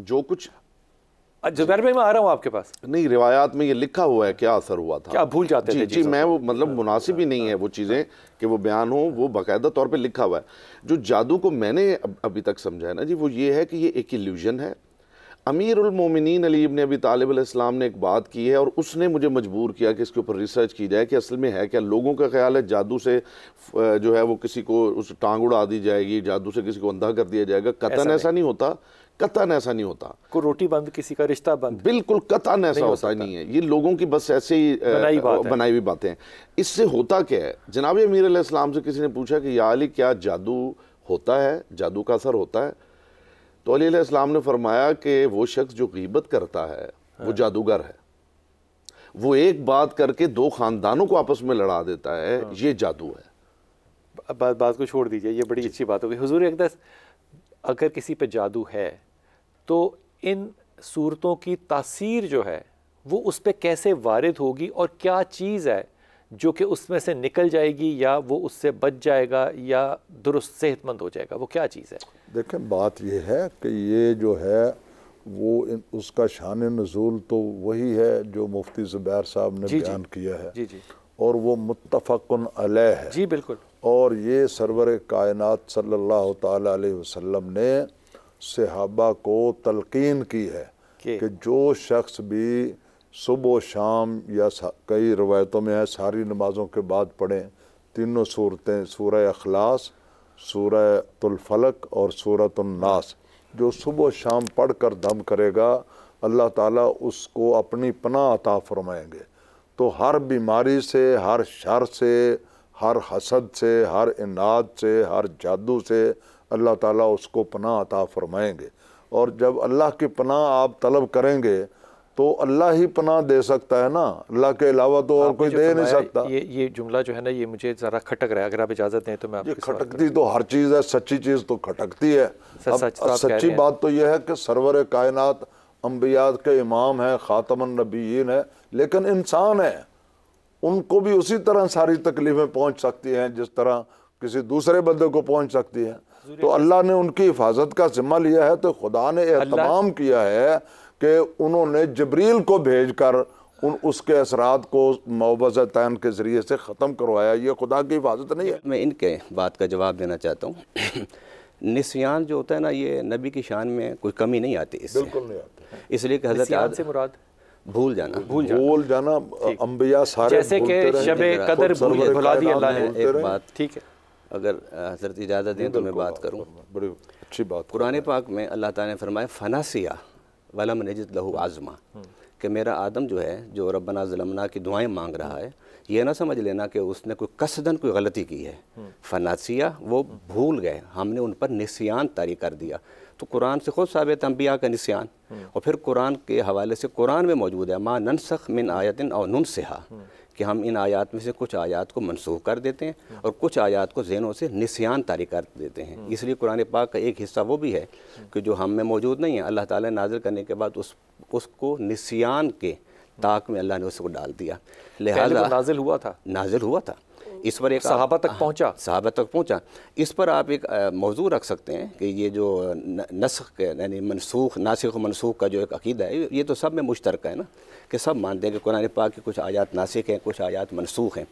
जो कुछ जुबैर भाई मैं आ रहा हूँ आपके पास नहीं रिवायात में ये लिखा हुआ है क्या असर हुआ था क्या भूल जाते जी थे जी मैं वो मतलब हाँ। मुनासिब ही नहीं है वो चीज़ें कि वो बयान हो वो बाकायदा तौर पे लिखा हुआ है जो जादू को मैंने अभी तक समझा है ना जी वो ये है कि ये एक इल्यूजन है अमीर उलमोमिन अलीब ने अभी तालब इस्लाम ने एक बात की है और उसने मुझे मजबूर किया कि इसके ऊपर रिसर्च की जाए कि असल में है क्या लोगों का ख्याल है जादू से जो है वो किसी को उस टांग उड़ा दी जाएगी जादू से किसी को अंधा कर दिया जाएगा कतन ऐसा नहीं होता कतन ऐसा नहीं होता को रोटी बंद किसी का रिश्ता बंद बिल्कुल कतन ऐसा नहीं होता नहीं है ये लोगों की बस ऐसे ही बनाई बात बनाई हुई बातें हैं इससे होता क्या है जनाब अमीर इस्लाम से किसी ने पूछा कि या अली क्या जादू होता है जादू का असर होता है तो अली इस्लाम ने फरमाया कि वो शख्स जो गीबत करता है वो हाँ। जादूगर है वो एक बात करके दो खानदानों को आपस में लड़ा देता है हाँ। ये जादू है बात बात को छोड़ दीजिए ये बड़ी अच्छी बात होगी हुजूर एकदस अगर किसी पे जादू है तो इन सूरतों की तासीर जो है वो उस पर कैसे वारद होगी और क्या चीज़ है जो कि उसमें से निकल जाएगी या वो उससे बच जाएगा या दुरुस्त सेहतमंद हो जाएगा वो क्या चीज़ है देखें बात ये है कि ये जो है वो इन, उसका शान नज़ूल तो वही है जो मुफ्ती ज़ुबैर साहब ने बयान किया है जी जी और वो मुतफ़न है जी बिल्कुल और ये सरवर कायन सल्ला अलैहि ने सहाबा को तलकिन की है कि जो शख्स भी सुबह शाम या कई रवायतों में है सारी नमाजों के बाद पढ़ें तीनों सूरतें सूर अखलास सूर्य तुलफलक और सूरत उन्नास जो सुबह शाम पढ़ कर दम करेगा अल्लाह ताला उसको अपनी पना अता फरमाएंगे तो हर बीमारी से हर शर से हर हसद से हर इनाद से हर जादू से अल्लाह ताला उसको पनाह अता फरमाएंगे और जब अल्लाह की पनाह आप तलब करेंगे तो अल्लाह ही पनाह दे सकता है ना अल्लाह के अलावा तो और कोई दे नहीं सकता ये ये जुमला जो है ना ये मुझे ज़रा खटक रहा है अगर आप इजाज़त दें तो मैं ये खटकती तो हर चीज़ है सच्ची चीज़ तो खटकती है तो सच्ची बात तो यह है कि सरवर कायनात अम्बियात के इमाम है ख़ातमन नबीन है लेकिन इंसान है उनको भी उसी तरह सारी तकलीफ़ें पहुँच सकती हैं जिस तरह किसी दूसरे बंदे को पहुँच सकती हैं तो अल्लाह ने उनकी हिफाजत का जिम्मा लिया है तो खुदा ने एहतमाम किया है कि उन्होंने जबरील को भेज कर उन उसके असरात को मुबज़ तैन के ज़रिए से ख़त्म करवाया ये खुदा की हिफाजत नहीं है मैं इनके बात का जवाब देना चाहता हूँ निस्यान जो होता है ना ये नबी की शान में कोई कमी नहीं आती इससे बिल्कुल नहीं आती इसलिए कि हजरत याद से मुराद भूल जाना भूल जाना, भूल जाना अंबिया सारे जैसे कि शबे कदर भूल भुला दी अल्लाह ने एक बात ठीक है अगर हजरत इजाज़त दें तो मैं बात करूँ बड़ी अच्छी बात कुरान पाक में अल्लाह ताला ने फरमाया फनासिया वलम नजत लहू आज़मा हम्म। कि मेरा आदम जो है जो रबना ज़लमना की दुआएं मांग रहा है ये ना समझ लेना कि उसने कोई कसदन कोई गलती की है हम्म। फनासिया वो हम्म। भूल गए हमने उन पर निस्यान तारी कर दिया तो कुरान से खुद साबित अम्बिया का निस्यान और फिर कुरान के हवाले से कुरान में मौजूद है माँ ननसख मिन आयतिन और नुन सिहा कि हम इन आयात में से कुछ आयात को मनसूख कर देते हैं हम्म। और कुछ आयात को जहनों से निशान तारी कर देते हैं हम्म। इसलिए कुरान पाक का एक हिस्सा वो भी है हम्म। कि जो हम में मौजूद नहीं है अल्लाह ताला नाजिल करने के बाद उस उसको निशान के ताक में अल्लाह ने उसको डाल दिया लिहाजा नाजिल हुआ था नाजिल हुआ था इस पर एक सहाबा तक हाँ, पहुंचा सहाबा तक पहुंचा इस पर आप एक मौजू रख सकते हैं कि ये जो नस्ख यानी मनसूख नासिक मनसूख का जो एक अकीदा है ये तो सब में मुश्तरक है ना कि सब मानते हैं कि कुरान पाक के कुछ आयात नासिक हैं कुछ आयात मनसूख हैं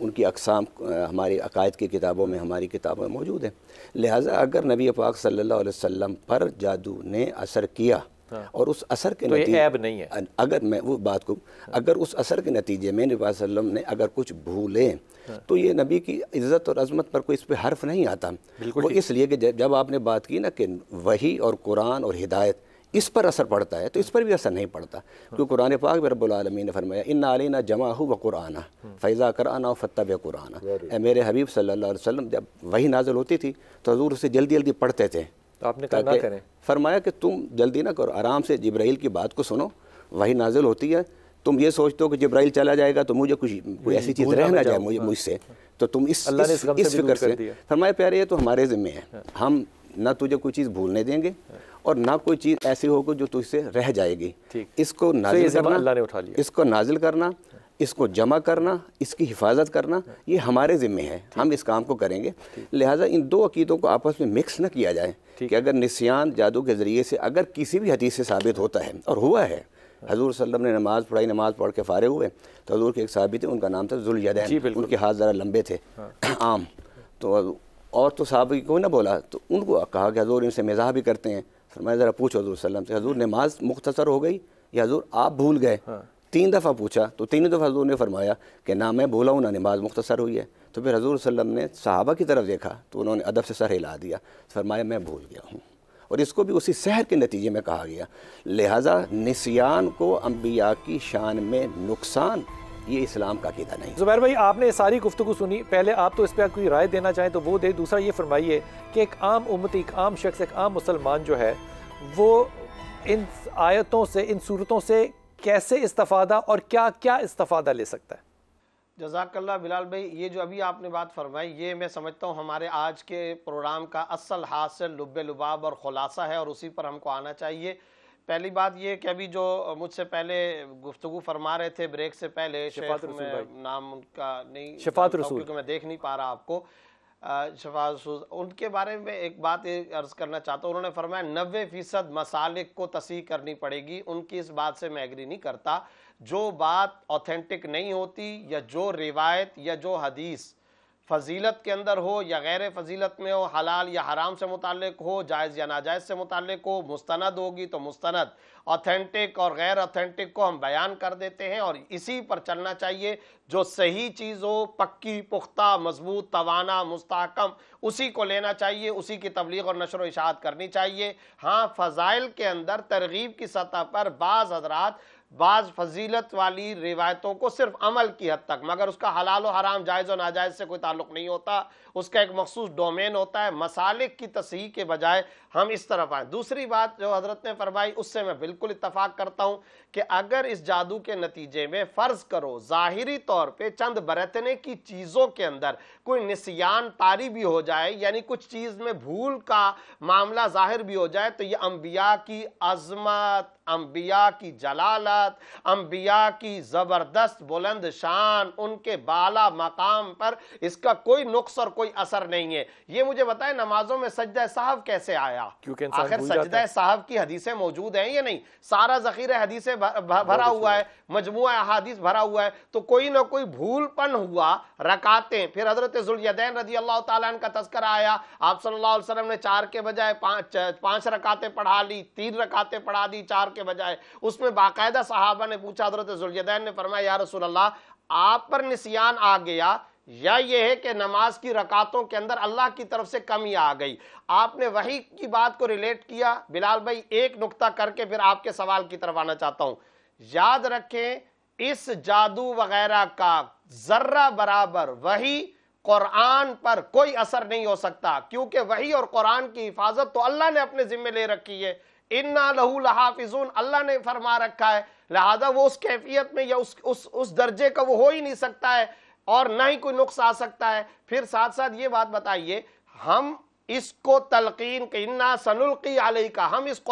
उनकी अकसाम हमारी अकायद की किताबों में हमारी किताबों में मौजूद हैं लिहाजा अगर नबी पाक सल्ला वसम पर जादू ने असर किया हाँ। और उस असर के तो नतीजे ऐब नहीं है अगर मैं वो बात को अगर उस असर के नतीजे में नबी वसम ने अगर कुछ भूलें हाँ। तो ये नबी की इज्जत और अजमत पर कोई इस पर हर्फ नहीं आता वो इसलिए कि जब आपने बात की ना कि वही और कुरान और हिदायत इस पर असर पड़ता है तो इस पर भी असर नहीं पड़ता हाँ। क्योंकि कुरान पाक में रबालमीन ने फरमाया इन आलिना जमा हु व कुराना हाँ। फ़ैज़ा कराना फ़तब कुराना मेरे हबीब अलैहि वसल्लम जब वही नाजिल होती थी तो हजूर उसे जल्दी जल्दी पढ़ते थे तो आपने कहा ना करें फरमाया कि तुम जल्दी ना करो आराम से जब्राइल की बात को सुनो वही नाजिल होती है तुम ये सोचते हो कि जब्राइल चला जाएगा तो मुझे कुछ कोई ऐसी चीज़ रह ना जाए मुझे हाँ। मुझसे तो तुम इस इस, इस, इस फिक्र से फरमाया प्यारे ये तो हमारे ज़िम्मे है हाँ। हम ना तुझे कोई चीज़ भूलने देंगे और ना कोई चीज़ ऐसी होगी जो तुझसे रह जाएगी तो इसको नाजिल करना इसको नाजिल करना इसको जमा करना इसकी हिफाजत करना ये हमारे ज़िम्मे है हम इस काम को करेंगे लिहाजा इन दो अकीदों को आपस में मिक्स ना किया जाए कि अगर निस्यान जादू के ज़रिए से अगर किसी भी हदीस से साबित होता है और हुआ है हाँ। हजूर वसल्लम ने नमाज़ पढ़ाई नमाज़ पढ़ के फ़ारे हुए तो हजूर के एक साहबी थे उनका नाम था जुलजदैन उनके हाथ ज़रा लंबे थे हाँ। आम तो और तो साहब को ना बोला तो उनको कहा कि हजूर इनसे मज़ाह भी करते हैं मैं ज़रा पूछो हजूर वसल्लम से हजूर नमाज मुख्तसर हो गई या हजूर आप भूल गए हाँ। तीन दफ़ा पूछा तो तीनों दफ़ा हजूर ने फरमाया कि ना मैं भूला हूँ ना नमाज मुख्तसर हुई है तो फिर हजूर वसलम ने साहबा की तरफ देखा तो उन्होंने अदब से सर हिला दिया तो फरमाया मैं भूल गया हूँ और इसको भी उसी शहर के नतीजे में कहा गया लिहाजा नसीान को अम्बिया की शान में नुकसान ये इस्लाम का कीदा नहीं जुबैर भाई आपने सारी गुफ्तु सुनी पहले आप तो इस पर कोई राय देना चाहें तो वो दे दूसरा ये फरमाइए कि एक आम उम्मती एक आम शख्स एक आम मुसलमान जो है वो इन आयतों से इन सूरतों से कैसे इस्तफ़ादा और क्या क्या इस्तफ़ादा ले सकता है जजाकल्ला बिलाल भाई ये जो अभी आपने बात फरमाई ये मैं समझता हूँ हमारे आज के प्रोग्राम का असल हासिल लुब लुबाब और ख़ुलासा है और उसी पर हमको आना चाहिए पहली बात ये कि अभी जो मुझसे पहले गुफ्तु फरमा रहे थे ब्रेक से पहले शेख रसूल नाम उनका नहीं क्योंकि मैं देख नहीं पा रहा आपको शफाज उनके बारे में एक बात अर्ज़ करना चाहता हूँ उन्होंने फरमाया नबे फ़ीसद मसालिक को तसीह करनी पड़ेगी उनकी इस बात से मैं एग्री नहीं करता जो बात ऑथेंटिक नहीं होती या जो रिवायत या जो हदीस फजीलत के अंदर हो या गैर फजीलत में हो हलाल या हराम से मुतक हो जायज़ या नाजायज़ से मुतक हो मुस्ंद होगी तो मुस्ंद ऑथेंटिक और गैर ऑथेंटिक को हम बयान कर देते हैं और इसी पर चलना चाहिए जो सही चीज़ हो पक्की पुख्ता मजबूत तोाना मुस्तकम उसी को लेना चाहिए उसी की तबलीग और नशर इशात करनी चाहिए हाँ फ़ज़ाइल के अंदर तरगीब की सतह पर बाज़ हजरात बाज फजीलत वाली रिवायतों को सिर्फ अमल की हद तक मगर उसका हलाल और हराम जायज़ और नाजायज़ से कोई ताल्लुक नहीं होता उसका एक मखसूस डोमेन होता है मसालिक की तसही के बजाय हम इस तरफ आए दूसरी बात जो हजरत ने फरमाई उससे मैं बिल्कुल इतफाक़ करता हूँ कि अगर इस जादू के नतीजे में फ़र्ज़ करो ज़ाहरी तौर पर चंद बरतने की चीज़ों के अंदर कोई नसियान तारी भी हो जाए यानी कुछ चीज़ में भूल का मामला ज़ाहिर भी हो जाए तो यह अम्बिया की अजमत अम्बिया की जलालत अम्बिया की ज़बरदस्त बुलंद शान उनके बाला मकाम पर इसका कोई नुक्स और कोई असर नहीं है ये मुझे बताए नमाजों में सजदा साहब कैसे आया क्योंकि आखिर सजदा साहब की हदीसें मौजूद हैं या नहीं सारा जखीर हदीसें भरा हुआ है मजमू अदीस भरा हुआ है तो कोई ना कोई भूलपन हुआ रकाते फिर हजरत रजी अल्लाह तन का तस्कर आया आप सल्लल्लाहु अलैहि वसल्लम ने चार के बजाय पांच पांच रकाते पढ़ा ली तीन रकाते पढ़ा दी चार के बजाय उसमें बाकायदा साहबा ने पूछा हजरत जुलजदैन ने फरमाया या रसूल अल्लाह आप पर निसियान आ गया या ये है कि नमाज की रकातों के अंदर अल्लाह की तरफ से कमी आ गई आपने वही की बात को रिलेट किया बिलाल भाई एक नुक्ता करके फिर आपके सवाल की तरफ आना चाहता हूं याद रखें इस जादू वगैरह का जर्रा बराबर वही कुरान पर कोई असर नहीं हो सकता क्योंकि वही और कुरान की हिफाजत तो अल्लाह ने अपने जिम्मे ले रखी है इन्ना लहू लहाफिजून अल्लाह ने फरमा रखा है लिहाजा वो उस कैफियत में या उस उस उस दर्जे का वो हो ही नहीं सकता है और ना ही कोई नुक्स आ सकता है फिर साथ साथ ये बात बताइए हम इसको तलकीन के इन्ना सनुल्की आलही का हम इसको